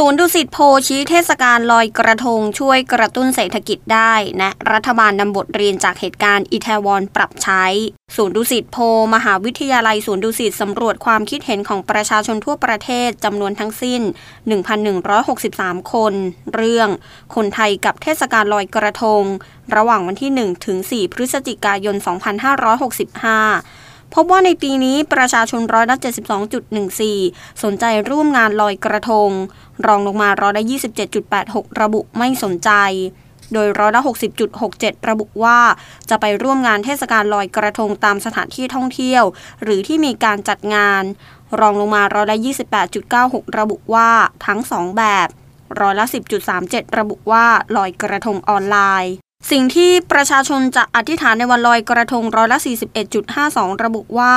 ศูนย์ดุสิตโพชี้เทศกาลลอยกระทงช่วยกระตุ้นเศรษฐกิจได้นะ รัฐบาลนำบทเรียนจากเหตุการณ์อิตาลีปรับใช้ ศูนย์ดุสิตโพมหาวิทยาลัยศูนย์ดุสิตสำรวจความคิดเห็นของประชาชนทั่วประเทศจำนวนทั้งสิ้น 1,163 คน เรื่อง คนไทยกับเทศกาลลอยกระทง ระหว่างวันที่1ถึง4พฤศจิกายน 2565พบว่าในปีนี้ประชาชนร้อยละ72.14 สนใจร่วมงานลอยกระทง รองลงมาร้อยละ27.86 ระบุไม่สนใจ โดยร้อยละ60.67 ระบุว่าจะไปร่วมงานเทศกาลลอยกระทงตามสถานที่ท่องเที่ยวหรือที่มีการจัดงาน รองลงมาร้อยละ28.96ระบุว่าทั้ง2แบบร้อยละ10.37 ระบุว่าลอยกระทงออนไลน์สิ่งที่ประชาชนจะอธิษฐานในวันลอยกระทงร้อยละ41.52ระบุว่า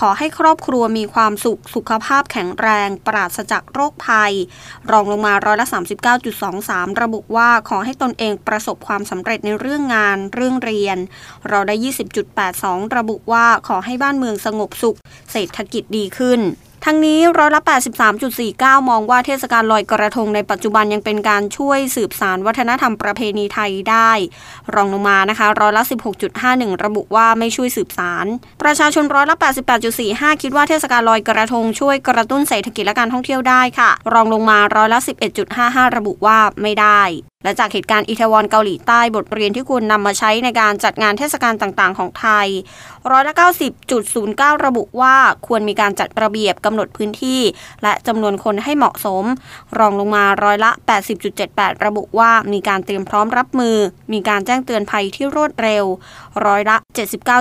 ขอให้ครอบครัวมีความสุข สุขภาพแข็งแรง ปราศจากโรคภัยรองลงมาร้อยละ39.23ระบุว่าขอให้ตนเองประสบความสำเร็จในเรื่องงานเรื่องเรียนร้อยละ20.82 ระบุว่าขอให้บ้านเมืองสงบสุขเศรษฐกิจดีขึ้นทั้งนี้ร้อยละ 83.49 มองว่าเทศกาลลอยกระทงในปัจจุบันยังเป็นการช่วยสืบสารวัฒนธรรมประเพณีไทยได้ รองลงมานะคะร้อยละ 16.51 ระบุว่าไม่ช่วยสืบสารประชาชนร้อยละ 88.45 คิดว่าเทศกาลลอยกระทงช่วยกระตุ้นเศรษฐกิจและการท่องเที่ยวได้ค่ะ รองลงมาร้อยละ 11.55 ระบุว่าไม่ได้และจากเหตุการณ์อิตาลีเกาหลีใต้บทเรียนที่ควรนำมาใช้ในการจัดงานเทศกาลต่างๆของไทยร้อยละ90.09ระบุว่าควรมีการจัดระเบียบกำหนดพื้นที่ และจำนวนคนให้เหมาะสม รองลงมาร้อยละ80.78 ระบุว่ามีการเตรียมพร้อมรับมือ มีการแจ้งเตือนภัยที่รวดเร็ว ร้อยละ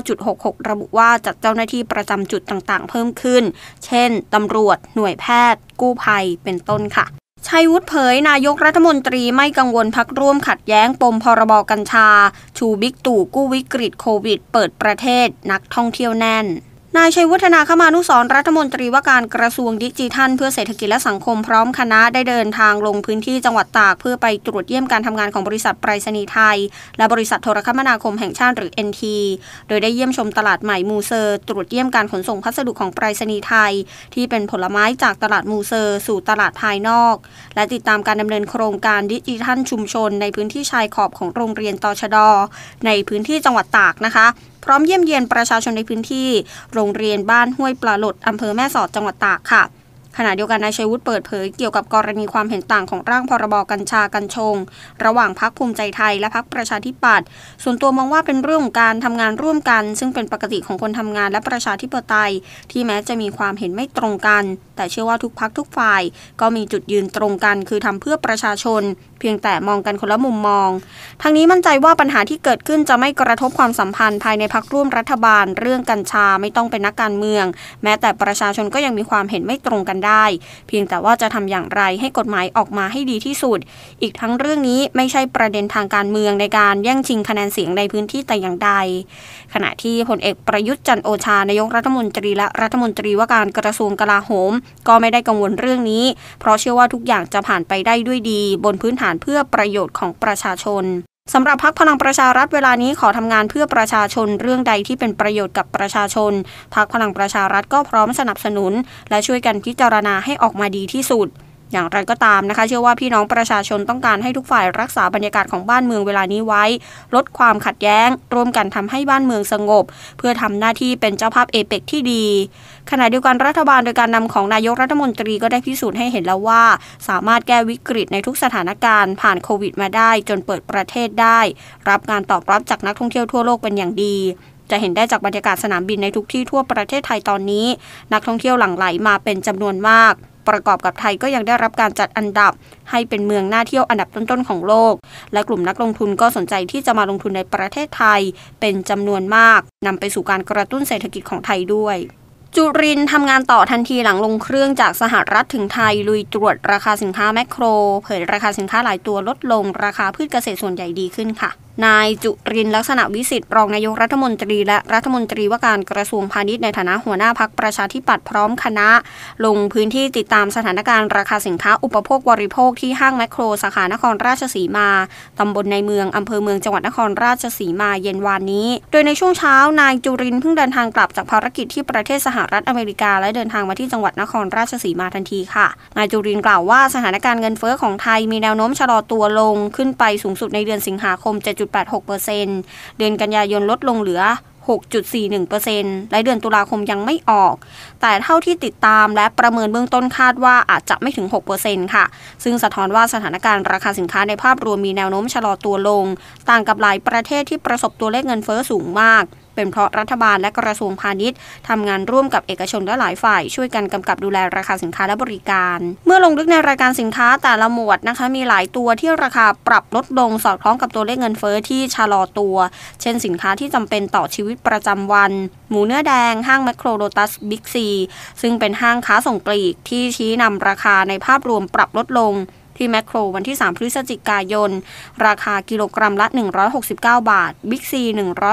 79.66ระบุว่า จัดเจ้าหน้าที่ประจำจุดต่างๆ เพิ่มขึ้น เช่นตำรวจ หน่วยแพทย์ กู้ภัย เป็นต้นค่ะชัยวุฒิเผยนายกรัฐมนตรีไม่กังวลพักร่วมขัดแย้งปมพรบกัญชา ชูบิ๊กตู่กู้วิกฤตโควิด เปิดประเทศนักท่องเที่ยวแน่นนายชัยวัฒนาคมานุสรรัฐมนตรีว่าการกระทรวงดิจิทัลเพื่อเศรษฐกิจและสังคมพร้อมคณะได้เดินทางลงพื้นที่จังหวัดตากเพื่อไปตรวจเยี่ยมการทำงานของบริษัทไปรษณีย์ไทย และบริษัทโทรคมนาคมแห่งชาติ หรือ NT โดยได้เยี่ยมชมตลาดใหม่มูเซอร์ ตรวจเยี่ยมการขนส่งพัสดุของไปรษณีย์ไทย ที่เป็นผลไม้จากตลาดมูเซอร์สู่ตลาดภายนอก และติดตามการดำเนินโครงการดิจิทัลชุมชน ในพื้นที่ชายขอบของโรงเรียนตชดในพื้นที่จังหวัดตากนะคะพร้อมเยี่ยมเยียนประชาชนในพื้นที่ โรงเรียนบ้าน ห้วยปลาหลดอำเภอแม่สอดจังหวัดตากค่ะ ขณะเดียวกันนายชัยวุฒิเปิดเผยเกี่ยวกับกรณีความเห็นต่างของร่างพรบกัญชากัญชงระหว่างพักภูมิใจไทยและพักประชาธิปัตย์ส่วนตัวมองว่าเป็นเรื่องการทำงานร่วมกัน ซึ่งเป็นปกติของคนทำงานและประชาธิปไตย ที่แม้จะมีความเห็นไม่ตรงกัน แต่เชื่อว่าทุกพักทุกฝ่ายก็มีจุดยืนตรงกัน คือทำเพื่อประชาชนเพียงแต่มองกันคนละมุมมองทางนี้มั่นใจว่าปัญหาที่เกิดขึ้นจะไม่กระทบความสัมพันธ์ภายในพักร่วมรัฐบาล เรื่องกัญชาไม่ต้องเป็นนักการเมือง แม้แต่ประชาชนก็ยังมีความเห็นไม่ตรงกันได้ เพียงแต่ว่าจะทำอย่างไรให้กฎหมายออกมาให้ดีที่สุด อีกทั้งเรื่องนี้ไม่ใช่ประเด็นทางการเมืองในการแย่งชิงคะแนนเสียงในพื้นที่แต่อย่างใด ขณะที่พลเอกประยุทธ์จันโอชา นายกรัฐมนตรีและรัฐมนตรีว่าการกระทรวงกลาโหม ก็ไม่ได้กังวลเรื่องนี้ เพราะเชื่อว่าทุกอย่างจะผ่านไปได้ด้วยดี บนพื้นฐานานเพื่อประโยชน์ของประชาชนสำหรับพักพลังประชารัฐเวลานี้ขอทำงานเพื่อประชาชนเรื่องใดที่เป็นประโยชน์กับประชาชนพักพลังประชารัฐก็พร้อมสนับสนุน และช่วยกันพิจารณาให้ออกมาดีที่สุดอย่างไรก็ตามนะคะเชื่อว่าพี่น้องประชาชนต้องการให้ทุกฝ่ายรักษาบรรยากาศของบ้านเมืองเวลานี้ไว้ ลดความขัดแย้งร่วมกันทำให้บ้านเมืองสงบเพื่อทำหน้าที่เป็นเจ้าภาพเอเปกที่ดี ขณะเดียวกันรัฐบาลโดยการนำของนายกรัฐมนตรีก็ได้พิสูจน์ให้เห็นแล้วว่า สามารถแก้วิกฤตในทุกสถานการณ์ผ่านโควิดมาได้ จนเปิดประเทศได้ รับการตอบรับจากนักท่องเที่ยวทั่วโลกเป็นอย่างดี จะเห็นได้จากบรรยากาศสนามบินในทุกที่ทั่วประเทศไทยตอนนี้ นักท่องเที่ยวหลั่งไหลมาเป็นจำนวนมากประกอบกับไทยก็ยังได้รับการจัดอันดับให้เป็นเมืองน่าเที่ยวอันดับต้นๆของโลก และกลุ่มนักลงทุนก็สนใจที่จะมาลงทุนในประเทศไทยเป็นจำนวนมาก นำไปสู่การกระตุ้นเศรษฐกิจของไทยด้วย จุรินทำงานต่อทันทีหลังลงเครื่องจากสหรัฐถึงไทย ลุยตรวจราคาสินค้าแมคโคร เผยราคาสินค้าหลายตัวลดลง ราคาพืชเกษตรส่วนใหญ่ดีขึ้นค่ะนายจุรินลักษณะวิสิทธิ์รองนายกรัฐมนตรีและรัฐมนตรีว่าการกระทรวงพาณิชย์ในฐานะหัวหน้าพักประชาธิปัตย์พร้อมคณะ ลงพื้นที่ติดตามสถานการณ์ราคาสินค้า อุปโภคบริโภคที่ห้างแมคโครสาขานครราชสีมา ตำบลในเมือง อำเภอเมืองจังหวัดนครราชสีมาเย็นวานนี้ โดยในช่วงเช้า นายจุรินเพิ่งเดินทางกลับจากภารกิจที่ประเทศสหรัฐอเมริกา และเดินทางมาที่จังหวัดนครราชสีมาทันที ค่ะ นายจุรินกล่าวว่าสถานการณ์เงินเฟ้อของไทยมีแนวโน้มชะลอตัวลง ขึ้นไปสูงสุดในเดือนสิงหาคม7 8 6 เดือนกันยายนลดลงเหลือ 6.41%และเดือนตุลาคมยังไม่ออก แต่เท่าที่ติดตามและประเมินเบื้องต้นคาดว่าอาจจะไม่ถึง 6%ค่ะ ซึ่งสะท้อนว่าสถานการณ์ราคาสินค้าในภาพรวมมีแนวโน้มชะลอตัวลง ต่างกับหลายประเทศที่ประสบตัวเลขเงินเฟอ้อสูงมากเป็นเพราะรัฐบาลและกระทรวงพาณิชย์ทำงานร่วมกับเอกชนและหลายฝ่าย ช่วยกันกำกับดูแลราคาสินค้าและบริการ เมื่อลงลึกในรายการสินค้าแต่ละหมวดนะคะมีหลายตัวที่ราคาปรับลดลง สอดคล้องกับตัวเลขเงินเฟอ้อที่ชะลอตัว เช่นสินค้าที่จำเป็นต่อชีวิตประจำวัน หมูเนื้อแดง ห้างแมคโครโลตัสบิ๊กซี ซึ่งเป็นห้างค้าส่งปลีกที่ชี้นำราคาในภาพรวมปรับลดลงที่แมคโคร วันที่ 3 พฤศจิกายน ราคากิโลกรัมละ 169 บาท บิ๊กซี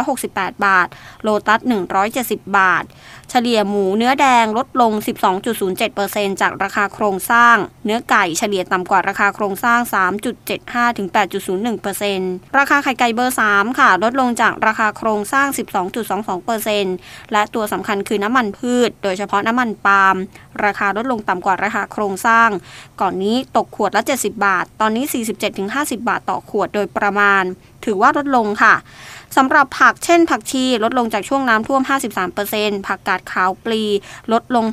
168 บาท โลตัส 170 บาท เฉลี่ยหมูเนื้อแดงลดลง 12.07%จากราคาโครงสร้าง เนื้อไก่เฉลี่ยต่ำกว่า ราคาโครงสร้าง 3.75ถึง8.01%ราคาไข่ไก่เบอร์ 3 ค่ะ ลดลงจากราคาโครงสร้าง 12.22%และตัวสำคัญคือน้ำมันพืช โดยเฉพาะน้ำมันปาล์มราคาลดลงต่ำกว่า ราคาโครงสร้าง ก่อนนี้ตกขวดละ70บาท ตอนนี้ 47-50 บาทต่อขวดโดยประมาณ ถือว่าลดลงค่ะ สำหรับผักเช่นผักชี ลดลงจากช่วงน้ำท่วม 53%ผักกาดขาวปลีลดลง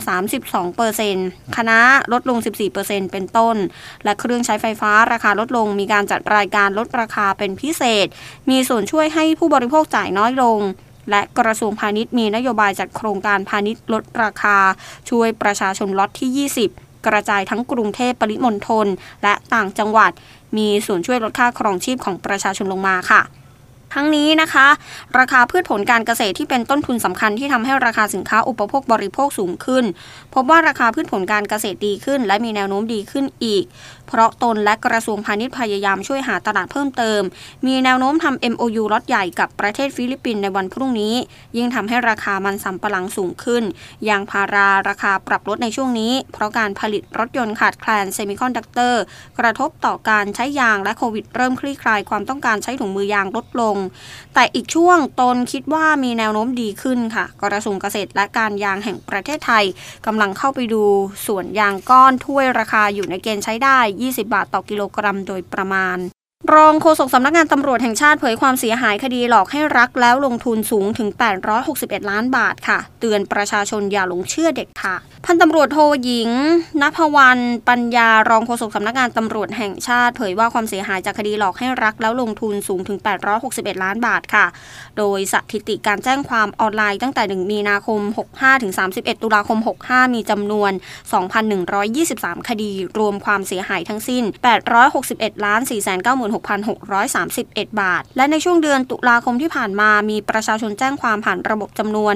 32%คะน้าลดลง 14%เป็นต้น และเครื่องใช้ไฟฟ้าราคาลดลงมีการจัดรายการลดราคาเป็นพิเศษ มีส่วนช่วยให้ผู้บริโภคจ่ายน้อยลง และกระทรวงพาณิชย์มีนโยบายจัดโครงการพาณิชย์ลดราคาช่วยประชาชนลดที่ 20กระจายทั้งกรุงเทพปริมณฑลและต่างจังหวัด มีส่วนช่วยลดค่าครองชีพของประชาชนลงมาค่ะ ทั้งนี้นะคะ ราคาพืชผลการเกษตรที่เป็นต้นทุนสำคัญที่ทำให้ราคาสินค้าอุปโภคบริโภคสูงขึ้น พบว่าราคาพืชผลการเกษตรดีขึ้น และมีแนวโน้มดีขึ้นอีกเพราะตนและกระทรวงพาณิชย์พยายามช่วยหาตลาดเพิ่มเติม มีแนวโน้มทำ MOU ล็อตใหญ่กับประเทศฟิลิปปินส์ในวันพรุ่งนี้ ยิ่งทำให้ราคามันสำปะหลังสูงขึ้น ยางพาราราคาปรับลดในช่วงนี้ เพราะการผลิตรถยนต์ขาดแคลนเซมิคอนดักเตอร์ กระทบต่อการใช้ยางและโควิดเริ่มคลี่คลายความต้องการใช้ถุงมือยางลดลง แต่อีกช่วงตนคิดว่ามีแนวโน้มดีขึ้นค่ะ กระทรวงเกษตร และการยางแห่งประเทศไทยกำลังเข้าไปดูส่วนยางก้อนถ้วยราคาอยู่ในเกณฑ์ใช้ได้20 บาท ต่อกิโลกรัมโดยประมาณรองโฆษกสำนักงานตำรวจแห่งชาติเผยความเสียหายคดีหลอกให้รัก แล้วลงทุนสูงถึง 861 ล้านบาทค่ะ เตือนประชาชนอย่าหลงเชื่อเด็กค่ะ พันตำรวจโทหญิงนภวรรณปัญญารองโฆษกสำนักงานตำรวจแห่งชาติเผยว่าความเสียหายจากคดีหลอกให้รัก แล้วลงทุนสูงถึง 861 ล้านบาทค่ะ โดยสถิติการแจ้งความออนไลน์ ตั้งแต่ 1 มีนาคม 65 ถึง 31 ตุลาคม 65 มีจำนวน 2,123 คดีรวมความเสียหายทั้งสิ้น 861 ล้าน4 9 6 16,631 บาท และในช่วงเดือนตุลาคมที่ผ่านมามีประชาชนแจ้งความผ่านระบบจำนวน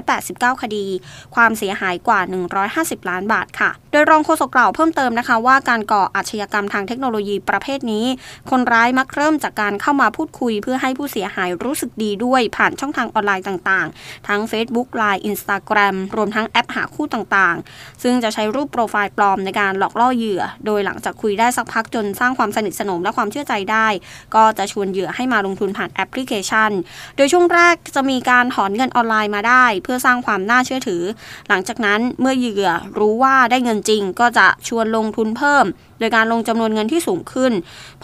189 คดี ความเสียหายกว่า 150 ล้านบาทค่ะดยรองโฆษกกล่าวเพิ่มเติมนะคะว่าการก่ออาชญากรรมทางเทคโนโลยีประเภทนี้ คนร้ายมักเริ่มจากการเข้ามาพูดคุยเพื่อให้ผู้เสียหายรู้สึกดีด้วยผ่านช่องทางออนไลน์ต่างๆ ทั้ง Facebook Line Instagram รวมทั้งแอปหาคู่ต่างๆ ซึ่งจะใช้รูปโปรไฟล์ปลอมในการหลอกล่อเหยื่อ โดยหลังจากคุยได้สักพักจนสร้างความสนิทสนมและความเชื่อใจได้ ก็จะชวนเหยื่อให้มาลงทุนผ่านแอปพลิเคชัน โดยช่วงแรกจะมีการถอนเงินออนไลน์มาได้ เพื่อสร้างความน่าเชื่อถือ หลังจากนั้นเมื่อเหยื่อ รู้ว่าได้เงินจริงก็จะชวนลงทุนเพิ่มโดยการลงจำนวนเงินที่สูงขึ้น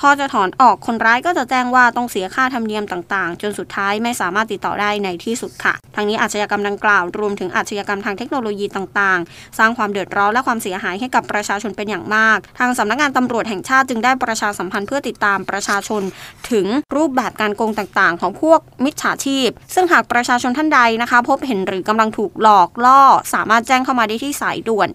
พอจะถอนออกคนร้ายก็จะแจ้งว่าต้องเสียค่าธรรมเนียมต่างๆ จนสุดท้ายไม่สามารถติดต่อได้ในที่สุดค่ะ ทางนี้อาชญากรรมดังกล่าว รวมถึงอาชญากรรมทางเทคโนโลยีต่างๆ สร้างความเดือดร้อนและความเสียหายให้กับประชาชนเป็นอย่างมาก ทางสำนักงานตำรวจแห่งชาติจึงได้ประชาสัมพันธ์เพื่อติดตามประชาชน ถึงรูปแบบการโกงต่างๆ ของพวกมิจฉาชีพ ซึ่งหากประชาชนท่านใดนะคะ พบเห็นหรือกำลังถูกหลอกล่อสามารถแจ้งเข้ามาได้ที่สายด่วน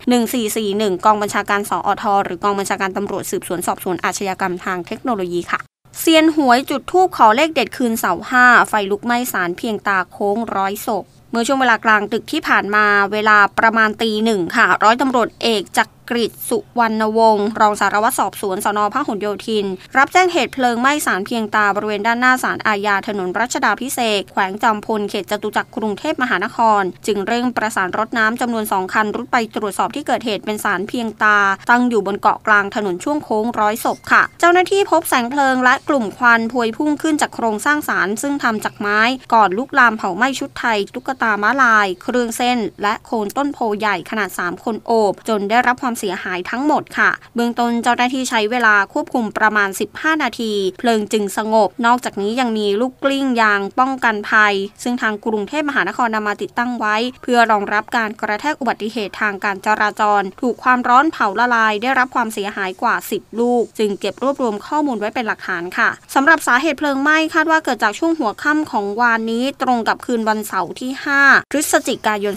1441 กองบัญชาการสอท หรือกองบัญชาการการตำรวจสืบสวนสอบสวนอาชญากรรมทางเทคโนโลยีค่ะเซียนหวยจุดทูบขอเลขเด็ดคืนเสาห้าไฟลุกไหม้สารเพียงตาโค้งร้อยศพเมื่อช่วงเวลากลางดึกที่ผ่านมาเวลาประมาณตีหนึ่งค่ะ ร้อยตำรวจเอกจักกฤษสุวรรณวงศ์รองสารวัตรสอบสวน สนพหลโยธิน รับแจ้งเหตุเพลิงไหม้สารเพียงตาบริเวณด้านหน้าสารอาญาถนนรัชดาพิเศษแขวงจอมพล เขตจตุจักรกรุงเทพมหานคร จึงเร่งประสานรถน้ำจำนวนสองคันรุดไปตรวจสอบที่เกิดเหตุเป็นสารเพียงตา ตั้งอยู่บนเกาะกลางถนนช่วงโค้งร้อยศพค่ะ เจ้าหน้าที่พบแสงเพลิงและกลุ่มควันพวยพุ่งขึ้นจากโครงสร้างสารซึ่งทำจากไม้ก่อนลุกลามเผาไหม้ชุดไทยตุ๊กตาม้าลาย เครื่องเส้นและโคนต้นโพใหญ่ขนาด3คนโอบจนได้รับความเสียหายทั้งหมดค่ะเบื้องต้นเจ้าหน้าที่ใช้เวลาควบคุมประมาณ 15 นาที เพลิงจึงสงบนอกจากนี้ยังมีลูกกลิ้งยางป้องกันภัย ซึ่งทางกรุงเทพมหานครนำมาติดตั้งไว้ เพื่อรองรับการกระแทกอุบัติเหตุทางการจราจร ถูกความร้อนเผาละลายได้รับความเสียหายกว่า 10 ลูก จึงเก็บรวบรวมข้อมูลไว้เป็นหลักฐานค่ะสำหรับสาเหตุเพลิงไหม้คาดว่าเกิดจากช่วงหัวค่ำของวานนี้ ตรงกับคืนวันเสาร์ที่5พฤศจิกายน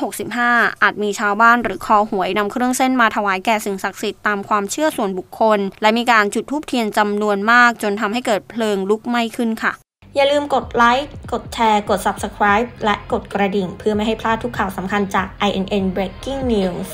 2565 อาจมีชาวบ้านหรือคอหวยนำเครื่ององเส้นมาถวายแก่สิ่งศักดิ์สิทธิ์ตามความเชื่อส่วนบุคคล และมีการจุดธูปเทียนจำนวนมาก จนทำให้เกิดเพลิงลุกไหม้ขึ้นค่ะ อย่าลืมกดไลค์กดแชร์กด Subscribe และกดกระดิ่ง เพื่อไม่ให้พลาดทุกข่าวสำคัญจาก INN Breaking News